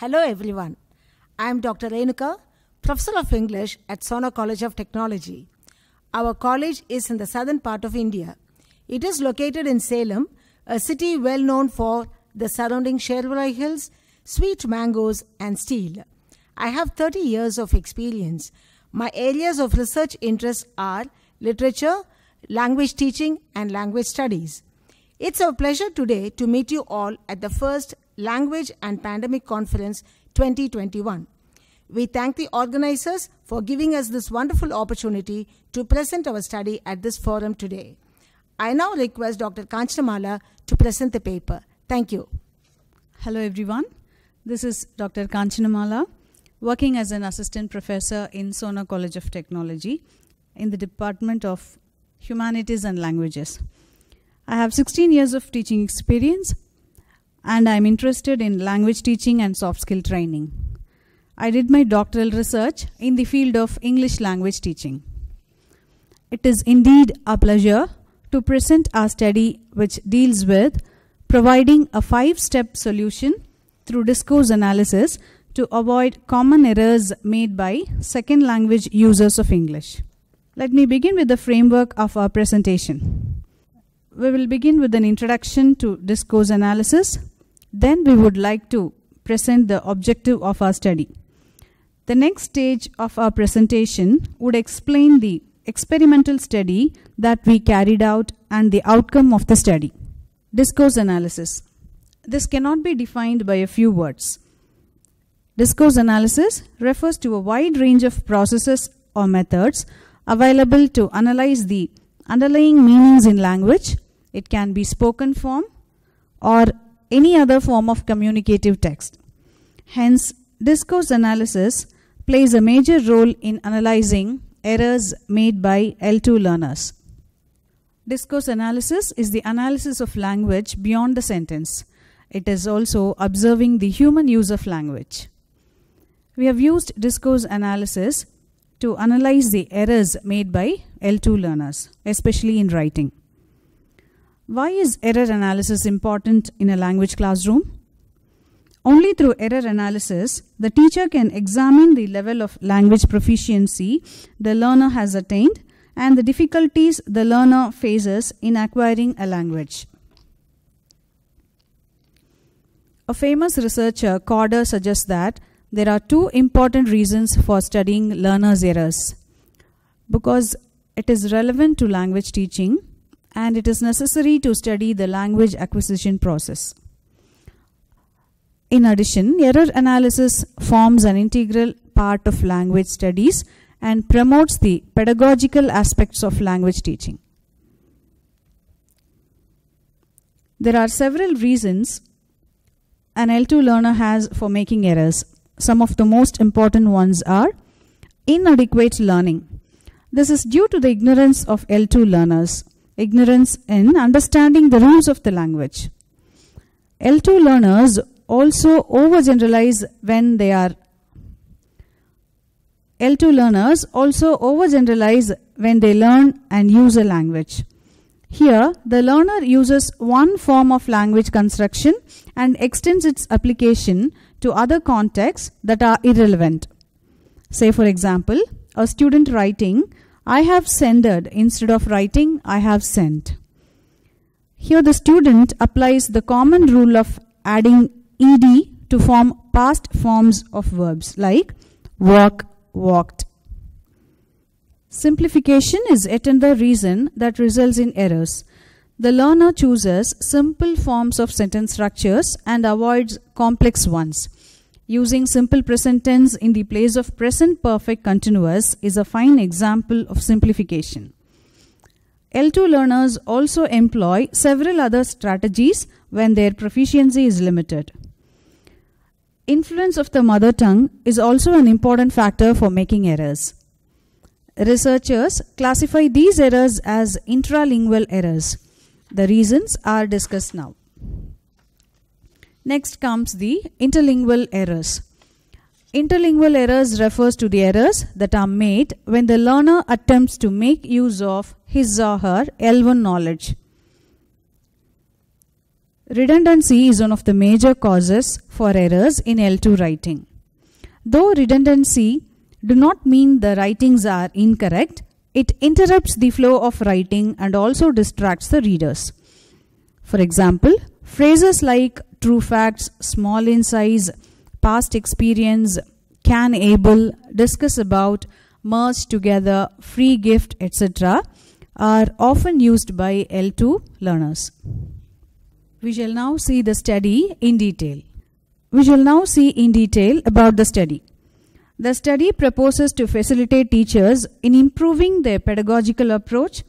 Hello everyone. I am Dr. Renuka, Professor of English at Sona College of Technology. Our college is in the southern part of India. It is located in Salem, a city well known for the surrounding Sherwai Hills, sweet mangoes, and steel. I have 30 years of experience. My areas of research interest are literature, language teaching, and language studies. It's a pleasure today to meet you all at the first Language and Pandemic Conference 2021. We thank the organizers for giving us this wonderful opportunity to present our study at this forum today. I now request Dr. Kanchanamala to present the paper. Thank you. Hello everyone. This is Dr. Kanchanamala working as an assistant professor in Sona College of Technology in the Department of Humanities and Languages. I have 16 years of teaching experience and I'm interested in language teaching and soft skill training. I did my doctoral research in the field of English language teaching. It is indeed a pleasure to present our study which deals with providing a five step solution through discourse analysis to avoid common errors made by second language users of English. Let me begin with the framework of our presentation. We will begin with an introduction to discourse analysis, then we would like to present the objective of our study. The next stage of our presentation would explain the experimental study that we carried out and the outcome of the study. Discourse analysis. This cannot be defined by a few words. Discourse analysis refers to a wide range of processes or methods available to analyze the underlying meanings in language. It can be spoken form or any other form of communicative text. Hence, discourse analysis plays a major role in analyzing errors made by L2 learners. Discourse analysis is the analysis of language beyond the sentence. It is also observing the human use of language. We have used discourse analysis to analyze the errors made by L2 learners, especially in writing. Why is error analysis important in a language classroom? Only through error analysis, the teacher can examine the level of language proficiency the learner has attained and the difficulties the learner faces in acquiring a language. A famous researcher, Corder, suggests that there are two important reasons for studying learner's errors. Because it is relevant to language teaching and it is necessary to study the language acquisition process. In addition, error analysis forms an integral part of language studies and promotes the pedagogical aspects of language teaching. There are several reasons an L2 learner has for making errors. Some of the most important ones are inadequate learning. This is due to the ignorance of L2 learners ignorance in understanding the rules of the language. L2 learners also overgeneralize when they are L2 learners also overgeneralize when they learn and use a language. Here, the learner uses one form of language construction and extends its application to other contexts that are irrelevant. Say, for example, a student writing I have sended instead of writing I have sent. Here the student applies the common rule of adding ed to form past forms of verbs like walk, walked. Simplification is yet another reason that results in errors. The learner chooses simple forms of sentence structures and avoids complex ones using simple present tense in the place of present perfect continuous is a fine example of simplification. L2 learners also employ several other strategies when their proficiency is limited. Influence of the mother tongue is also an important factor for making errors. Researchers classify these errors as intralingual errors. The reasons are discussed now. Next comes the interlingual errors. Interlingual errors refers to the errors that are made when the learner attempts to make use of his or her L1 knowledge. Redundancy is one of the major causes for errors in L2 writing. Though redundancy do not mean the writings are incorrect, it interrupts the flow of writing and also distracts the readers. For example, Phrases like true facts, small in size, past experience, can able, discuss about, merge together, free gift, etc. are often used by L2 learners. We shall now see the study in detail. We shall now see in detail about the study. The study proposes to facilitate teachers in improving their pedagogical approach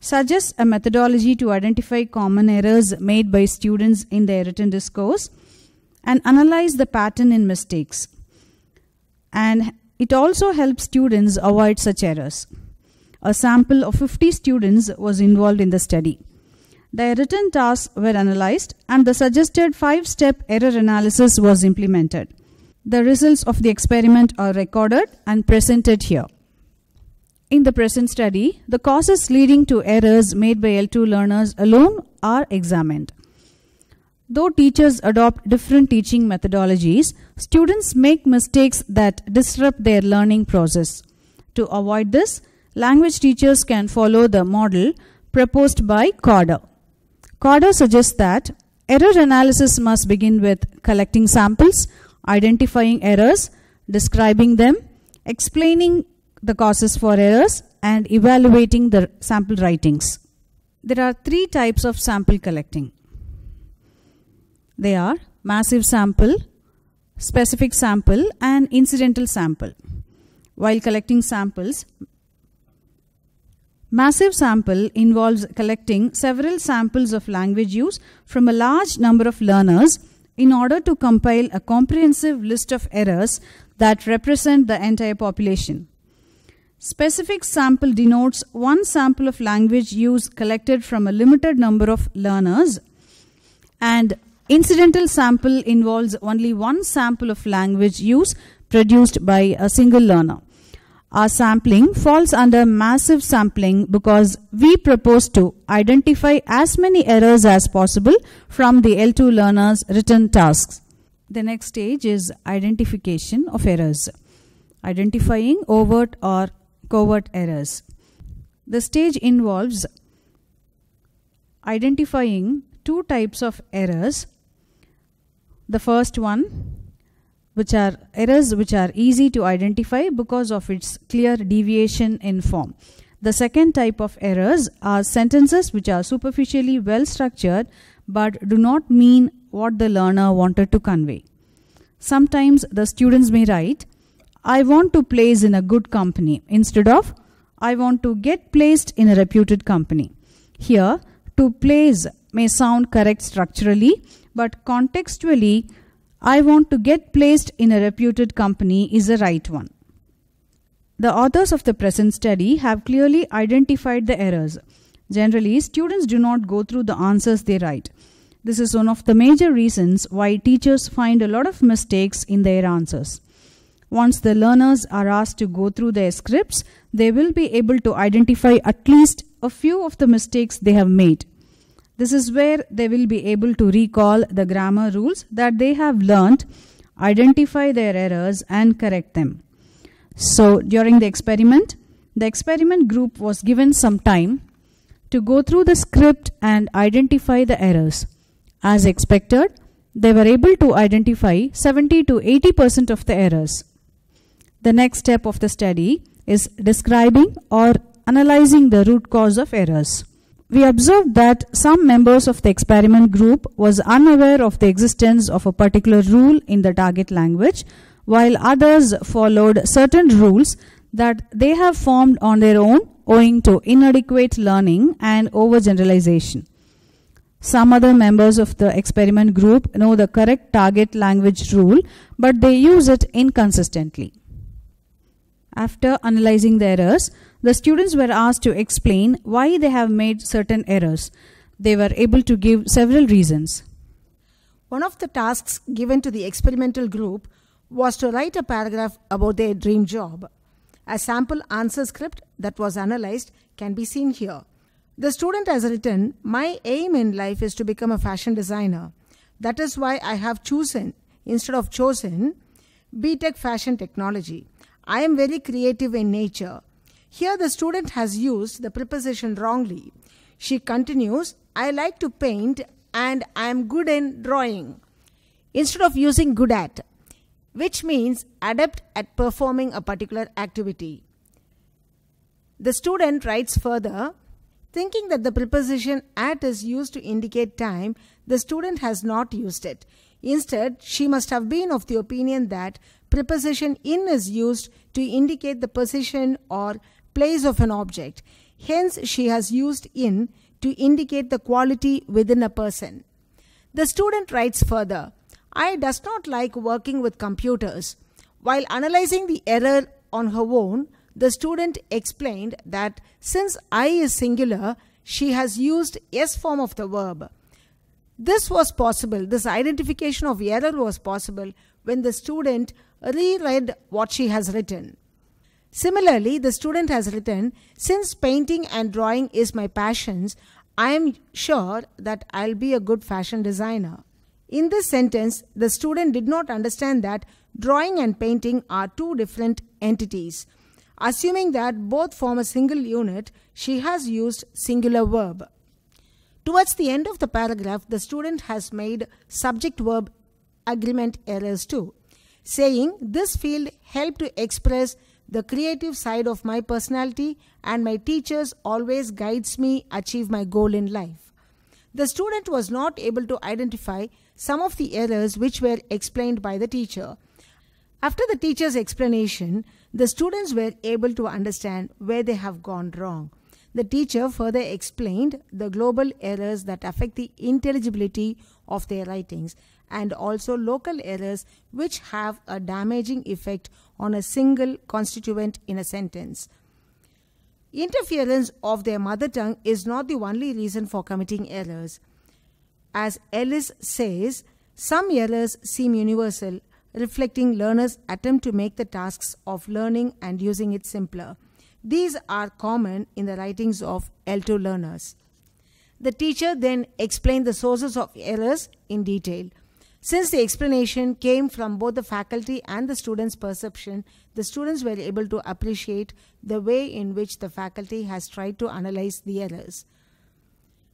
Suggests a methodology to identify common errors made by students in their written discourse and analyze the pattern in mistakes. And it also helps students avoid such errors. A sample of 50 students was involved in the study. Their written tasks were analyzed and the suggested five step error analysis was implemented. The results of the experiment are recorded and presented here. In the present study, the causes leading to errors made by L2 learners alone are examined. Though teachers adopt different teaching methodologies, students make mistakes that disrupt their learning process. To avoid this, language teachers can follow the model proposed by Corder. Corder suggests that error analysis must begin with collecting samples, identifying errors, describing them, explaining the causes for errors and evaluating the sample writings. There are three types of sample collecting. They are massive sample, specific sample and incidental sample. While collecting samples, Massive sample involves collecting several samples of language use from a large number of learners in order to compile a comprehensive list of errors that represent the entire population. Specific sample denotes one sample of language use collected from a limited number of learners and incidental sample involves only one sample of language use produced by a single learner. Our sampling falls under massive sampling because we propose to identify as many errors as possible from the L2 learner's written tasks. The next stage is identification of errors. Identifying overt or covert errors. The stage involves identifying two types of errors. The first one, which are errors which are easy to identify because of its clear deviation in form. The second type of errors are sentences which are superficially well structured but do not mean what the learner wanted to convey. Sometimes the students may write, I want to place in a good company instead of I want to get placed in a reputed company. Here, to place may sound correct structurally, but contextually, I want to get placed in a reputed company is the right one. The authors of the present study have clearly identified the errors. Generally, students do not go through the answers they write. This is one of the major reasons why teachers find a lot of mistakes in their answers. Once the learners are asked to go through their scripts, they will be able to identify at least a few of the mistakes they have made. This is where they will be able to recall the grammar rules that they have learned, identify their errors, and correct them. So, during the experiment, the experiment group was given some time to go through the script and identify the errors. As expected, they were able to identify 70 to 80 percent of the errors. The next step of the study is describing or analyzing the root cause of errors. We observed that some members of the experiment group was unaware of the existence of a particular rule in the target language while others followed certain rules that they have formed on their own owing to inadequate learning and overgeneralization. Some other members of the experiment group know the correct target language rule, but they use it inconsistently. After analyzing the errors, the students were asked to explain why they have made certain errors. They were able to give several reasons. One of the tasks given to the experimental group was to write a paragraph about their dream job. A sample answer script that was analyzed can be seen here. The student has written, My aim in life is to become a fashion designer. That is why I have chosen, instead of chosen, BTech Fashion Technology. I am very creative in nature. Here the student has used the preposition wrongly. She continues, I like to paint and I am good in drawing. Instead of using good at, which means adept at performing a particular activity. The student writes further, thinking that the preposition at is used to indicate time, the student has not used it. Instead, she must have been of the opinion that preposition in is used to indicate the position or place of an object. Hence, she has used in to indicate the quality within a person. The student writes further, I does not like working with computers. While analyzing the error on her own, the student explained that since I is singular, she has used S form of the verb. This was possible, this identification of error was possible when the student reread what she has written. Similarly, the student has written, Since painting and drawing is my passions, I am sure that I'll be a good fashion designer. In this sentence, the student did not understand that drawing and painting are two different entities. Assuming that both form a single unit, she has used singular verb. Towards the end of the paragraph, the student has made subject verb agreement errors too saying this field helped to express the creative side of my personality and my teachers always guides me achieve my goal in life. The student was not able to identify some of the errors which were explained by the teacher. After the teacher's explanation, the students were able to understand where they have gone wrong. The teacher further explained the global errors that affect the intelligibility of their writings and also local errors which have a damaging effect on a single constituent in a sentence. Interference of their mother tongue is not the only reason for committing errors. As Ellis says, some errors seem universal, reflecting learners' attempt to make the tasks of learning and using it simpler. These are common in the writings of L2 learners. The teacher then explained the sources of errors in detail. Since the explanation came from both the faculty and the students' perception, the students were able to appreciate the way in which the faculty has tried to analyze the errors.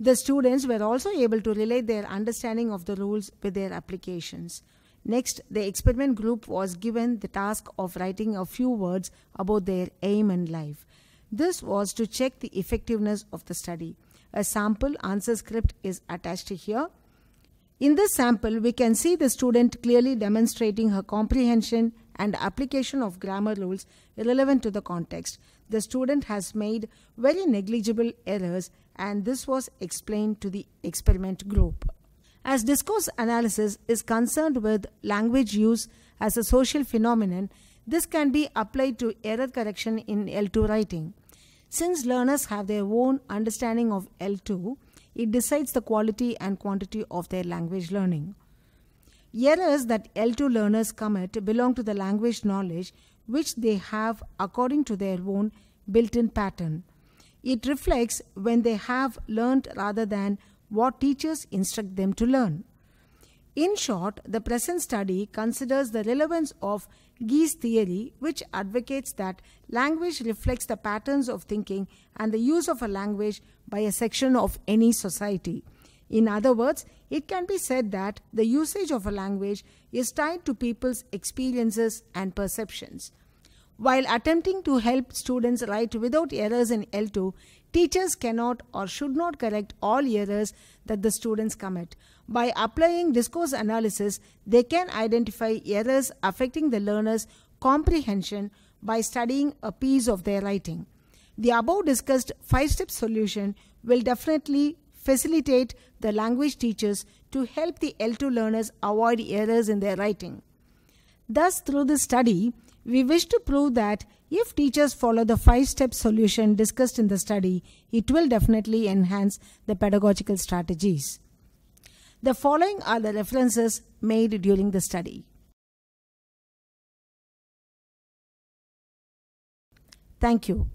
The students were also able to relate their understanding of the rules with their applications. Next, the experiment group was given the task of writing a few words about their aim in life. This was to check the effectiveness of the study. A sample answer script is attached here. In this sample, we can see the student clearly demonstrating her comprehension and application of grammar rules relevant to the context. The student has made very negligible errors and this was explained to the experiment group. As discourse analysis is concerned with language use as a social phenomenon, this can be applied to error correction in L2 writing. Since learners have their own understanding of L2, it decides the quality and quantity of their language learning. Errors that L2 learners commit belong to the language knowledge which they have according to their own built in pattern. It reflects when they have learned rather than what teachers instruct them to learn. In short, the present study considers the relevance of Gee's theory, which advocates that language reflects the patterns of thinking and the use of a language by a section of any society. In other words, it can be said that the usage of a language is tied to people's experiences and perceptions. While attempting to help students write without errors in L2, teachers cannot or should not correct all errors that the students commit. By applying discourse analysis, they can identify errors affecting the learner's comprehension by studying a piece of their writing. The above discussed five step solution will definitely facilitate the language teachers to help the L2 learners avoid errors in their writing. Thus, through this study, we wish to prove that if teachers follow the five step solution discussed in the study, it will definitely enhance the pedagogical strategies. The following are the references made during the study. Thank you.